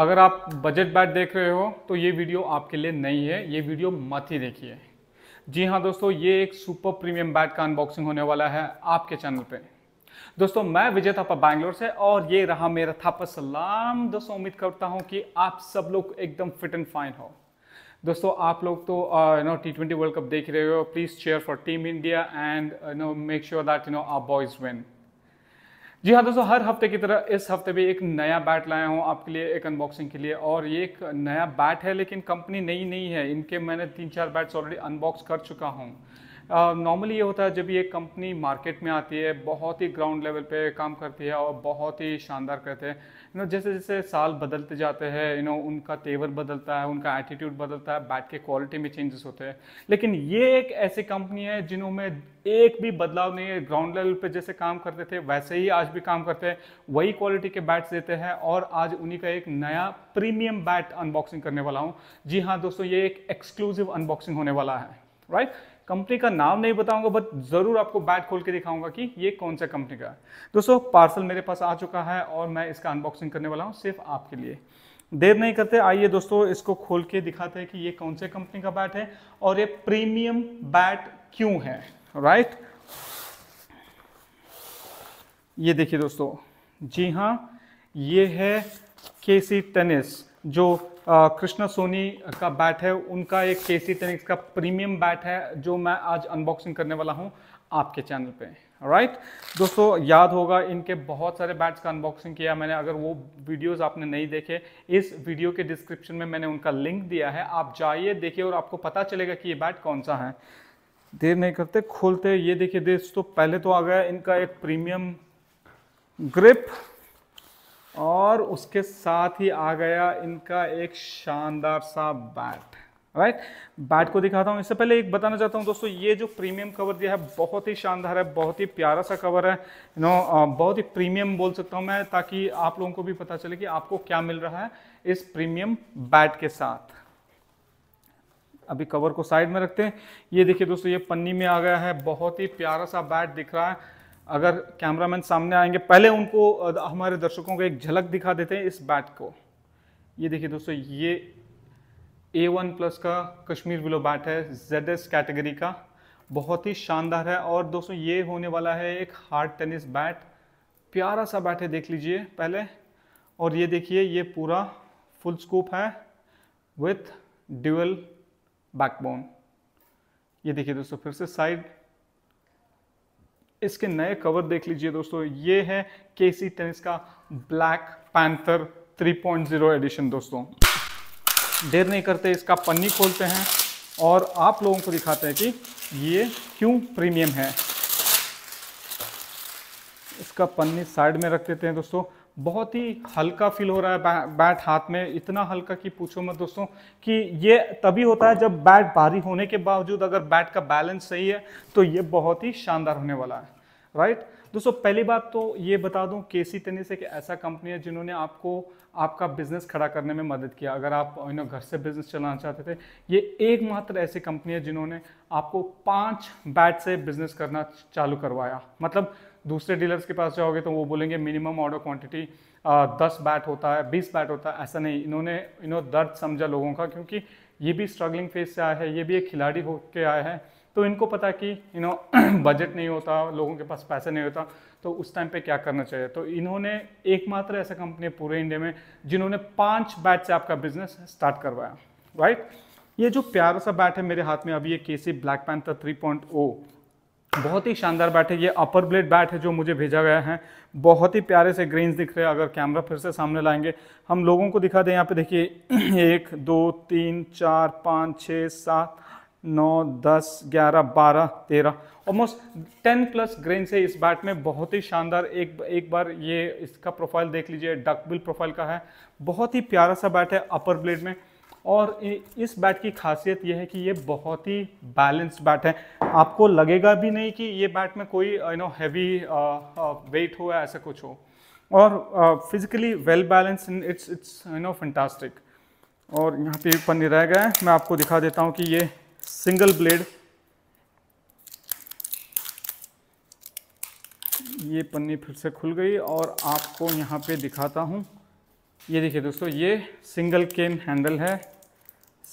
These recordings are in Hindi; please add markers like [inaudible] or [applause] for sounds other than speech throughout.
अगर आप बजट बैट देख रहे हो तो ये वीडियो आपके लिए नहीं है ये वीडियो मत ही देखिए जी हाँ दोस्तों ये एक सुपर प्रीमियम बैट का अनबॉक्सिंग होने वाला है आपके चैनल पे दोस्तों मैं विजय थापा बैंगलोर से और ये रहा मेरा थापा सलाम दोस्तों उम्मीद करता हूँ कि आप सब लोग एकदम फिट एंड फाइन हो दोस्तों आप लोग तो you know T twenty world cup देख रहे हो please cheer for team India and you know make sure that you know our boys win जी हाँ दोस्तों हर हफ्ते की तरह इस हफ्ते भी एक नया बैट लाया हूँ आपके लिए एक अनबॉक्सिंग के लिए और ये एक नया बैट है लेकिन कंपनी नई नहीं है इनके मैंने तीन चार बैट्स ऑलरेडी अनबॉक्स कर चुका हूँ नॉर्मली ये होता है जब ये कंपनी मार्केट में आती है बहुत ही ग्राउंड लेवल पे काम करती है और बहुत ही शानदार करते हैं नो जैसे जैसे साल बदलते जाते हैं यू नो उनका तेवर बदलता है उनका एटीट्यूड बदलता है बैट के क्वालिटी में चेंजेस होते हैं लेकिन ये एक ऐसी कंपनी है जिन्होंने एक भी बदलाव नहीं है ग्राउंड लेवल पे जैसे काम करते थे वैसे ही आज भी काम करते हैं वही क्वालिटी के बैट्स देते हैं और आज उन्हीं का एक नया प्रीमियम बैट अनबॉक्सिंग करने वाला हूँ जी हाँ दोस्तों ये एक एक्सक्लूसिव अनबॉक्सिंग होने वाला है राइट right? कंपनी का नाम नहीं बताऊंगा बट ज़रूर आपको बैट खोल के दिखाऊंगा कि ये कौन सा कंपनी का दोस्तों पार्सल मेरे पास आ चुका है और मैं इसका अनबॉक्सिंग करने वाला हूँ सिर्फ आपके लिए देर नहीं करते आइए दोस्तों इसको खोल के दिखाते हैं कि ये कौन से कंपनी का बैट है और ये प्रीमियम बैट क्यों है राइट ये देखिए दोस्तों जी हाँ ये है के सी टेनिस जो कृष्णा सोनी का बैट है उनका एक के सी टेनिक्स का प्रीमियम बैट है जो मैं आज अनबॉक्सिंग करने वाला हूँ आपके चैनल पे राइट right? दोस्तों याद होगा इनके बहुत सारे बैट्स का अनबॉक्सिंग किया मैंने अगर वो वीडियोस आपने नहीं देखे इस वीडियो के डिस्क्रिप्शन में मैंने उनका लिंक दिया है आप जाइए देखिए और आपको पता चलेगा कि ये बैट कौन सा है देर नहीं करते खोलते ये देखिए दोस्तों पहले तो आ गया इनका एक प्रीमियम ग्रिप और उसके साथ ही आ गया इनका एक शानदार सा बैट राइट बैट को दिखाता हूँ इससे पहले एक बताना चाहता हूँ दोस्तों ये जो प्रीमियम कवर दिया है बहुत ही शानदार है बहुत ही प्यारा सा कवर है यू नो बहुत ही प्रीमियम बोल सकता हूँ मैं ताकि आप लोगों को भी पता चले कि आपको क्या मिल रहा है इस प्रीमियम बैट के साथ अभी कवर को साइड में रखते हैं ये देखिए दोस्तों ये पन्नी में आ गया है बहुत ही प्यारा सा बैट दिख रहा है अगर कैमरामैन सामने आएंगे पहले उनको हमारे दर्शकों को एक झलक दिखा देते हैं इस बैट को ये देखिए दोस्तों ये ए वन प्लस का कश्मीर विलो बैट है जेड एस कैटेगरी का बहुत ही शानदार है और दोस्तों ये होने वाला है एक हार्ड टेनिस बैट प्यारा सा बैट है देख लीजिए पहले और ये देखिए ये पूरा फुल स्कूप है विथ ड्यूअल बैकबोन ये देखिए दोस्तों फिर से साइड इसके नए कवर देख लीजिए दोस्तों ये है केसी टेनिस का ब्लैक पैंथर 3.0 एडिशन दोस्तों देर नहीं करते इसका पन्नी खोलते हैं और आप लोगों को दिखाते हैं कि ये क्यों प्रीमियम है इसका पन्नी साइड में रख देते हैं दोस्तों बहुत ही हल्का फील हो रहा है बैट हाथ में इतना हल्का कि पूछो मत दोस्तों कि ये तभी होता है जब बैट भारी होने के बावजूद अगर बैट का बैलेंस सही है तो ये बहुत ही शानदार होने वाला है राइट दोस्तों पहली बात तो ये बता दूं के सी टेनिस एक ऐसा कंपनी है जिन्होंने आपको आपका बिजनेस खड़ा करने में मदद किया अगर आप यू घर से बिजनेस चलाना चाहते थे ये एकमात्र ऐसी कंपनी है जिन्होंने आपको पांच बैट से बिजनेस करना चालू करवाया मतलब दूसरे डीलर्स के पास जाओगे तो वो बोलेंगे मिनिमम ऑर्डर क्वांटिटी दस बैट होता है बीस बैट होता है ऐसा नहीं इन्होंने इन्होंने दर्द समझा लोगों का क्योंकि ये भी स्ट्रगलिंग फेज से आया है ये भी एक खिलाड़ी हो के आया है तो इनको पता कि यू नो बजट नहीं होता लोगों के पास पैसे नहीं होता तो उस टाइम पे क्या करना चाहिए तो इन्होंने एकमात्र ऐसा कंपनी पूरे इंडिया में जिन्होंने पांच बैट से आपका बिजनेस स्टार्ट करवाया राइट ये जो प्यारा सा बैट है मेरे हाथ में अभी ये K C black panther three point O बहुत ही शानदार बैट है ये अपर ब्लेड बैट है जो मुझे भेजा गया है बहुत ही प्यारे से ग्रेन्स दिख रहे हैं अगर कैमरा फिर से सामने लाएंगे हम लोगों को दिखा दें यहाँ पे देखिए [clears throat] एक दो तीन चार पाँच छः सात नौ दस ग्यारह बारह तेरह ऑलमोस्ट टेन प्लस ग्रेन से इस बैट में बहुत ही शानदार एक एक बार ये इसका प्रोफाइल देख लीजिए डकबिल प्रोफाइल का है बहुत ही प्यारा सा बैट है अपर ब्लेड में और इस बैट की खासियत यह है कि ये बहुत ही बैलेंस्ड बैट है आपको लगेगा भी नहीं कि ये बैट में कोई यू नो हैवी वेट हो या ऐसा कुछ हो और physically well balance in its its you know fantastic और यहाँ पे भी पन्नी रह गया है मैं आपको दिखा देता हूँ कि ये सिंगल ब्लेड ये पन्नी फिर से खुल गई और आपको यहाँ पे दिखाता हूँ ये देखिए दोस्तों ये सिंगल केन हैंडल है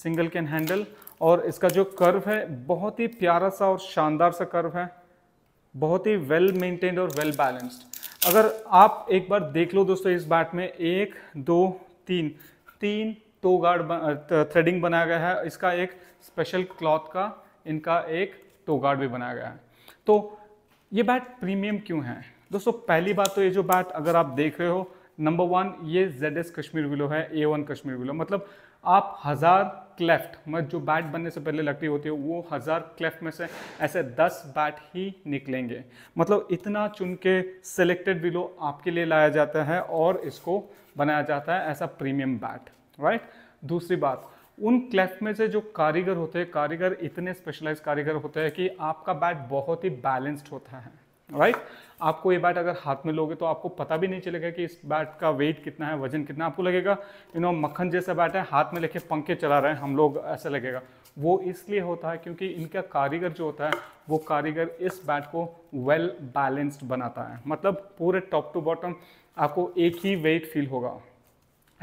सिंगल कैन हैंडल और इसका जो कर्व है बहुत ही प्यारा सा और शानदार सा कर्व है बहुत ही वेल मेंटेन्ड और वेल बैलेंस्ड अगर आप एक बार देख लो दोस्तों इस बैट में एक दो तीन तीन टो गार्ड थ्रेडिंग बनाया गया है इसका एक स्पेशल क्लॉथ का इनका एक टो गार्ड भी बनाया गया है तो ये बैट प्रीमियम क्यों है दोस्तों पहली बात तो ये जो बैट अगर आप देख रहे हो नंबर वन ये जेड एस कश्मीर विलो है ए वन कश्मीर विलो मतलब आप हज़ार क्लेफ्ट मत मतलब जो बैट बनने से पहले लकड़ी होती है वो हज़ार क्लेफ्ट में से ऐसे दस बैट ही निकलेंगे मतलब इतना चुन के सिलेक्टेड विलो आपके लिए लाया जाता है और इसको बनाया जाता है ऐसा प्रीमियम बैट राइट दूसरी बात उन क्लेफ्ट में से जो कारीगर होते हैं कारीगर इतने स्पेशलाइज कारीगर होते हैं कि आपका बैट बहुत ही बैलेंस्ड होता है राइट right? आपको ये बैट अगर हाथ में लोगे तो आपको पता भी नहीं चलेगा कि इस बैट का वेट कितना है वजन कितना आपको लगेगा यू नो मक्खन जैसा बैट है हाथ में लेके पंखे चला रहे हैं हम लोग ऐसा लगेगा वो इसलिए होता है क्योंकि इनका कारीगर जो होता है वो कारीगर इस बैट को वेल बैलेंस्ड बनाता है मतलब पूरे टॉप टू बॉटम आपको एक ही वेट फील होगा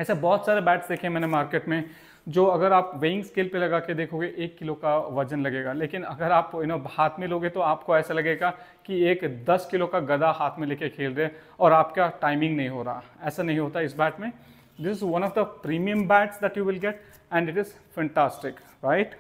ऐसे बहुत सारे बैट्स देखे मैंने मार्केट में जो अगर आप वेइंग स्केल पे लगा के देखोगे एक किलो का वजन लगेगा लेकिन अगर आप यू नो हाथ में लोगे तो आपको ऐसा लगेगा कि एक दस किलो का गदा हाथ में लेके खेल रहे और आपका टाइमिंग नहीं हो रहा ऐसा नहीं होता इस बैट में this is one of the premium bats that you will get and it is fantastic right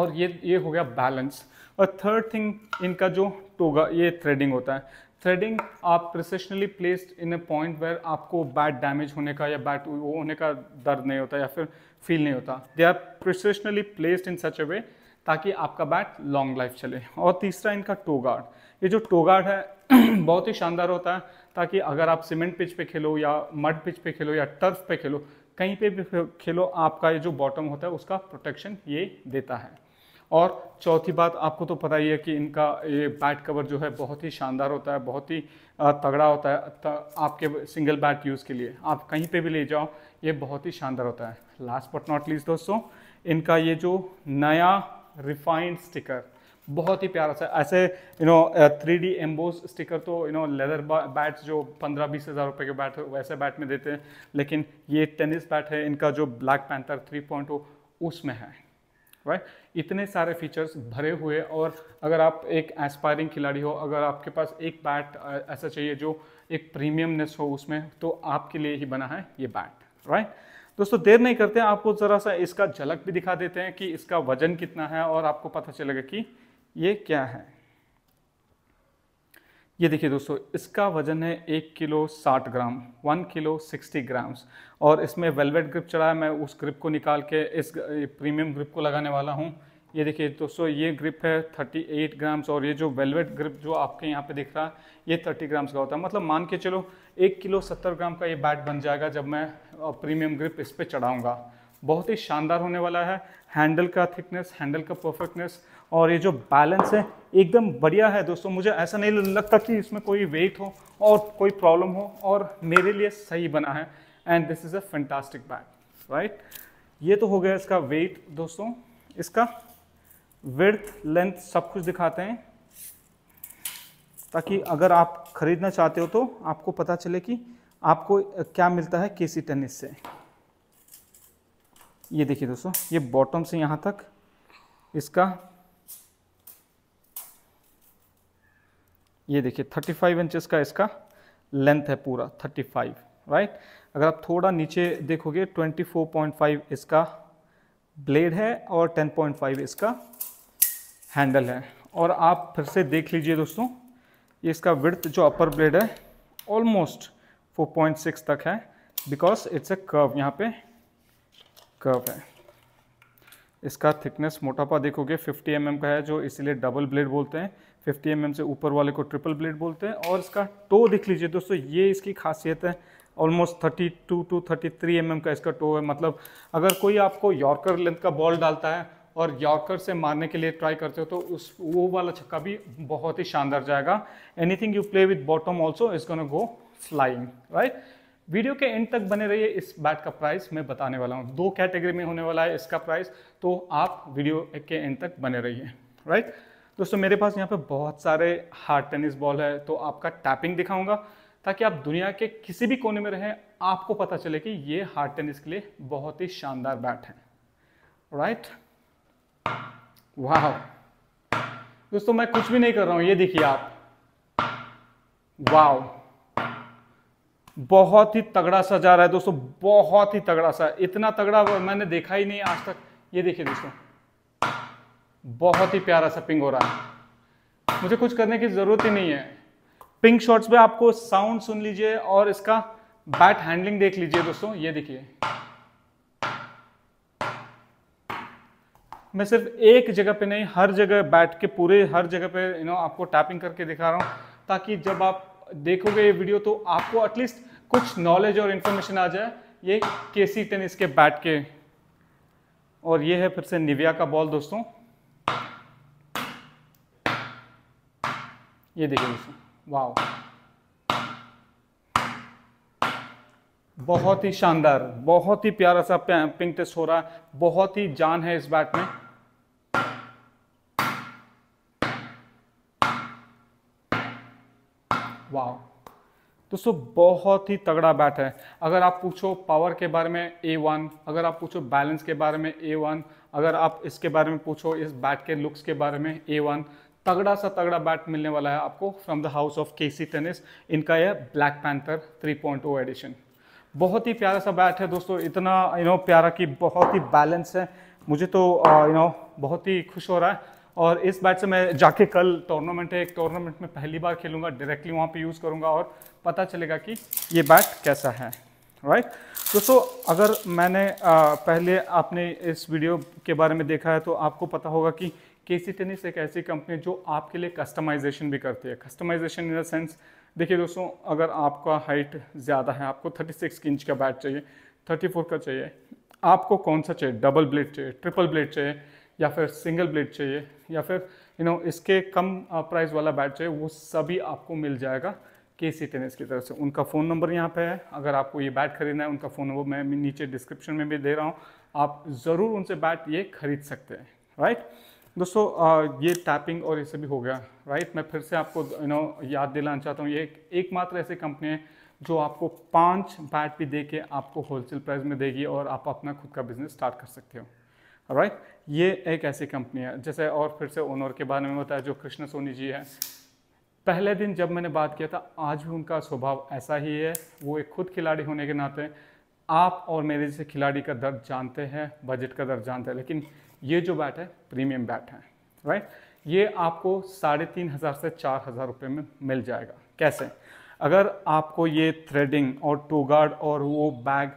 और ये ये हो गया बैलेंस और थर्ड थिंग इनका जो तो ये थ्रेडिंग होता है थ्रेडिंग आप professionally placed in a point where आपको बैट डैमेज होने का या बैट होने का दर्द नहीं होता या फिर फील नहीं होता दे आर प्रोसेशनली प्लेस्ड इन सच ए वे ताकि आपका बैट लॉन्ग लाइफ चले और तीसरा इनका टो गार्ड ये जो टो गार्ड है [clears throat] बहुत ही शानदार होता है ताकि अगर आप सीमेंट पिच पे खेलो या मड पिच पे खेलो या टर्फ पे खेलो कहीं पे भी खेलो आपका ये जो बॉटम होता है उसका प्रोटेक्शन ये देता है और चौथी बात आपको तो पता ही है कि इनका ये बैट कवर जो है बहुत ही शानदार होता है बहुत ही तगड़ा होता है आपके सिंगल बैट यूज़ के लिए आप कहीं पे भी ले जाओ ये बहुत ही शानदार होता है लास्ट बट नॉट लीस्ट दोस्तों इनका ये जो नया रिफाइंड स्टिकर बहुत ही प्यारा सा ऐसे you know three D emboss sticker तो यू नो लेदर बैट्स जो पंद्रह बीस हज़ार रुपये के बैट वैसे बैट में देते हैं लेकिन ये टेनिस बैट है इनका जो ब्लैक पैंथर थ्री पॉइंट उसमें है राइट इतने सारे फीचर्स भरे हुए और अगर आप एक एस्पायरिंग खिलाड़ी हो अगर आपके पास एक बैट ऐसा चाहिए जो एक प्रीमियमनेस हो उसमें तो आपके लिए ही बना है ये बैट राइट दोस्तों देर नहीं करते हैं आपको ज़रा सा इसका झलक भी दिखा देते हैं कि इसका वजन कितना है और आपको पता चलेगा कि ये क्या है ये देखिए दोस्तों इसका वजन है एक किलो साठ gram one kilo sixty grams और इसमें वेलवेट ग्रिप चढ़ा है मैं उस ग्रिप को निकाल के इस प्रीमियम ग्रिप को लगाने वाला हूँ ये देखिए दोस्तों ये ग्रिप है 38 ग्राम्स और ये जो वेलवेट ग्रिप जो आपके यहाँ पे दिख रहा है ये 30 ग्राम्स का होता है मतलब मान के चलो एक किलो सत्तर ग्राम का ये बैट बन जाएगा जब मैं प्रीमियम ग्रिप इस पर चढ़ाऊँगा बहुत ही शानदार होने वाला है हैंडल का थिकनेस हैंडल का परफेक्टनेस और ये जो बैलेंस है एकदम बढ़िया है दोस्तों मुझे ऐसा नहीं लगता कि इसमें कोई वेट हो और कोई प्रॉब्लम हो और मेरे लिए सही बना है and this is a fantastic bag right ये तो हो गया इसका वेट दोस्तों इसका विर्थ लेंथ सब कुछ दिखाते हैं ताकि अगर आप ख़रीदना चाहते हो तो आपको पता चले कि आपको क्या मिलता है के सी टेनिस से ये देखिए दोस्तों ये बॉटम से यहाँ तक इसका ये देखिए 35 इंचज का इसका लेंथ है पूरा 35 राइट अगर आप थोड़ा नीचे देखोगे 24.5 इसका ब्लेड है और 10.5 इसका हैंडल है और आप फिर से देख लीजिए दोस्तों ये इसका विर्थ जो अपर ब्लेड है ऑलमोस्ट 4.6 तक है बिकॉज इट्स ए कर्व यहाँ पे कर्व है इसका थिकनेस मोटापा देखोगे 50 एम mm का है जो इसीलिए डबल ब्लेड बोलते हैं 50 एम से ऊपर वाले को ट्रिपल ब्लेड बोलते हैं और इसका टो देख लीजिए दोस्तों ये इसकी खासियत है almost 32 two two M mm का इसका टो है मतलब अगर कोई आपको यॉर्कर लेंथ का बॉल डालता है और यॉर्कर से मारने के लिए ट्राई करते हो तो उस वो वाला छक्का भी बहुत ही शानदार जाएगा anything you play with bottom also is can go flying right video के एंड तक बने रहिए इस बैट का प्राइस मैं बताने वाला हूँ दो कैटेगरी में होने वाला है इसका प्राइस तो आप वीडियो के एंड तक बने रहिए राइट right? दोस्तों मेरे पास यहाँ पे बहुत सारे हार्ड टेनिस बॉल है तो आपका टैपिंग दिखाऊंगा ताकि आप दुनिया के किसी भी कोने में रहें आपको पता चले कि ये हार्ड टेनिस के लिए बहुत ही शानदार बैट है राइट वाह दोस्तों मैं कुछ भी नहीं कर रहा हूं ये देखिए आप वाह बहुत ही तगड़ा सा जा रहा है दोस्तों बहुत ही तगड़ा सा इतना तगड़ा मैंने देखा ही नहीं आज तक ये देखिए दोस्तों बहुत ही प्यारा सा पिंग हो रहा है मुझे कुछ करने की ज़रूरत ही नहीं है पिंक शॉट्स में आपको साउंड सुन लीजिए और इसका बैट हैंडलिंग देख लीजिए दोस्तों ये देखिए मैं सिर्फ एक जगह पे नहीं हर जगह बैट के पूरे हर जगह पे यू नो आपको टैपिंग करके दिखा रहा हूँ ताकि जब आप देखोगे ये वीडियो तो आपको एटलीस्ट कुछ नॉलेज और इन्फॉर्मेशन आ जाए ये केसी टेनिस के बैट के और ये है फिर से निविया का बॉल दोस्तों ये देखिए दोस्तों वाह बहुत ही शानदार बहुत ही प्यारा सा पिंक टेस्ट हो रहा है बहुत ही जान है इस बैट में वाह दोस्तों बहुत ही तगड़ा बैट है अगर आप पूछो पावर के बारे में ए वन अगर आप पूछो बैलेंस के बारे में ए वन अगर आप इसके बारे में पूछो इस बैट के लुक्स के बारे में ए वन तगड़ा सा तगड़ा बैट मिलने वाला है आपको from the house of KC tennis इनका यह ब्लैक पैंथर 3.0 एडिशन बहुत ही प्यारा सा बैट है दोस्तों इतना यू नो प्यारा कि बहुत ही बैलेंस है मुझे तो यू uh, नो बहुत ही खुश हो रहा है और इस बैट से मैं जाके कल टूर्नामेंट है एक टूर्नामेंट में पहली बार खेलूंगा डायरेक्टली वहाँ पे यूज़ करूँगा और पता चलेगा कि ये बैट कैसा है राइट दोस्तों अगर मैंने आ, uh, पहले आपने इस वीडियो के बारे में देखा है तो आपको पता होगा कि के सी टेनिस एक ऐसी कंपनी है जो आपके लिए कस्टमाइजेशन भी करती है कस्टमाइजेशन इन द सेंस देखिए दोस्तों अगर आपका हाइट ज़्यादा है आपको 36 इंच का बैट चाहिए 34 का चाहिए आपको कौन सा चाहिए डबल ब्लेड चाहिए ट्रिपल ब्लेड चाहिए या फिर सिंगल ब्लेड चाहिए या फिर यू नो इसके कम प्राइस वाला बैट चाहिए वो सभी आपको मिल जाएगा के सी टेनिस की तरफ से उनका फ़ोन नंबर यहाँ पे है अगर आपको ये बैट खरीदना है उनका फ़ोन नंबर मैं नीचे डिस्क्रिप्शन में भी दे रहा हूँ आप ज़रूर उनसे बैट ये खरीद सकते हैं राइट दोस्तों ये टैपिंग और ये सभी हो गया राइट मैं फिर से आपको यू नो याद दिलाना चाहता हूँ ये एक एकमात्र ऐसी कंपनी है जो आपको पाँच बैट भी दे के आपको होलसेल प्राइस में देगी और आप अपना खुद का बिजनेस स्टार्ट कर सकते हो राइट ये एक ऐसी कंपनी है जैसे और फिर से ओनर के बारे में बताया जो कृष्ण सोनी जी है पहले दिन जब मैंने बात किया था आज भी उनका स्वभाव ऐसा ही है वो एक खुद खिलाड़ी होने के नाते आप और मेरे जैसे खिलाड़ी का दर्द जानते हैं बजट का दर्द जानते हैं लेकिन ये जो बैट है प्रीमियम बैट है राइट ये आपको साढ़े तीन हज़ार से चार हज़ार रुपये में मिल जाएगा कैसे अगर आपको ये थ्रेडिंग और टू गार्ड और वो बैग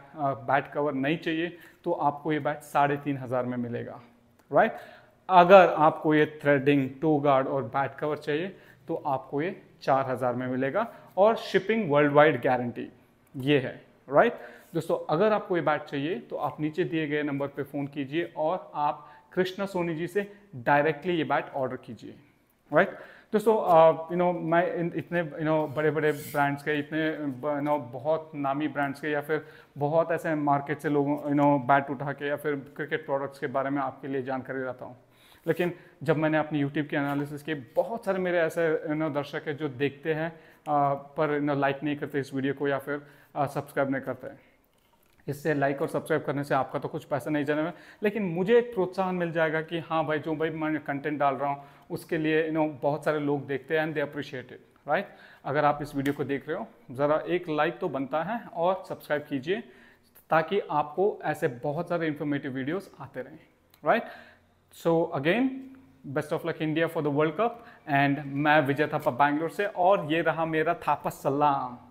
बैट कवर नहीं चाहिए तो आपको ये बैट साढ़े तीन हज़ार में मिलेगा राइट अगर आपको ये थ्रेडिंग टू गार्ड और बैट कवर चाहिए तो आपको ये चार हज़ार में मिलेगा और शिपिंग वर्ल्ड वाइड गारंटी ये है राइट दोस्तों अगर आपको ये बैट चाहिए तो आप नीचे दिए गए नंबर पर फ़ोन कीजिए और आप कृष्णा सोनी जी से डायरेक्टली ये बैट ऑर्डर कीजिए राइट दोस्तों यू नो मैं इतने यू नो बड़े बड़े ब्रांड्स के इतने यू नो बहुत नामी ब्रांड्स के या फिर बहुत ऐसे मार्केट से लोगों यू नो बैट उठा के या फिर क्रिकेट प्रोडक्ट्स के बारे में आपके लिए जानकारी रहता हूँ लेकिन जब मैंने अपनी यूट्यूब की एनालिसिस की बहुत सारे मेरे ऐसे यू नो दर्शक है जो देखते हैं uh, पर यू नो लाइक नहीं करते इस वीडियो को या फिर सब्सक्राइब uh, नहीं करते हैं इससे लाइक और सब्सक्राइब करने से आपका तो कुछ पैसा नहीं जाने में लेकिन मुझे एक प्रोत्साहन मिल जाएगा कि हाँ भाई जो भाई मैं कंटेंट डाल रहा हूँ उसके लिए यू नो बहुत सारे लोग देखते हैं and they appreciate it right अगर आप इस वीडियो को देख रहे हो ज़रा एक लाइक तो बनता है और सब्सक्राइब कीजिए ताकि आपको ऐसे बहुत सारे इन्फॉर्मेटिव वीडियोस आते रहें right so again best of luck India for the world cup and मैं विजय थापा बैंगलोर से और ये रहा मेरा थापा सलाम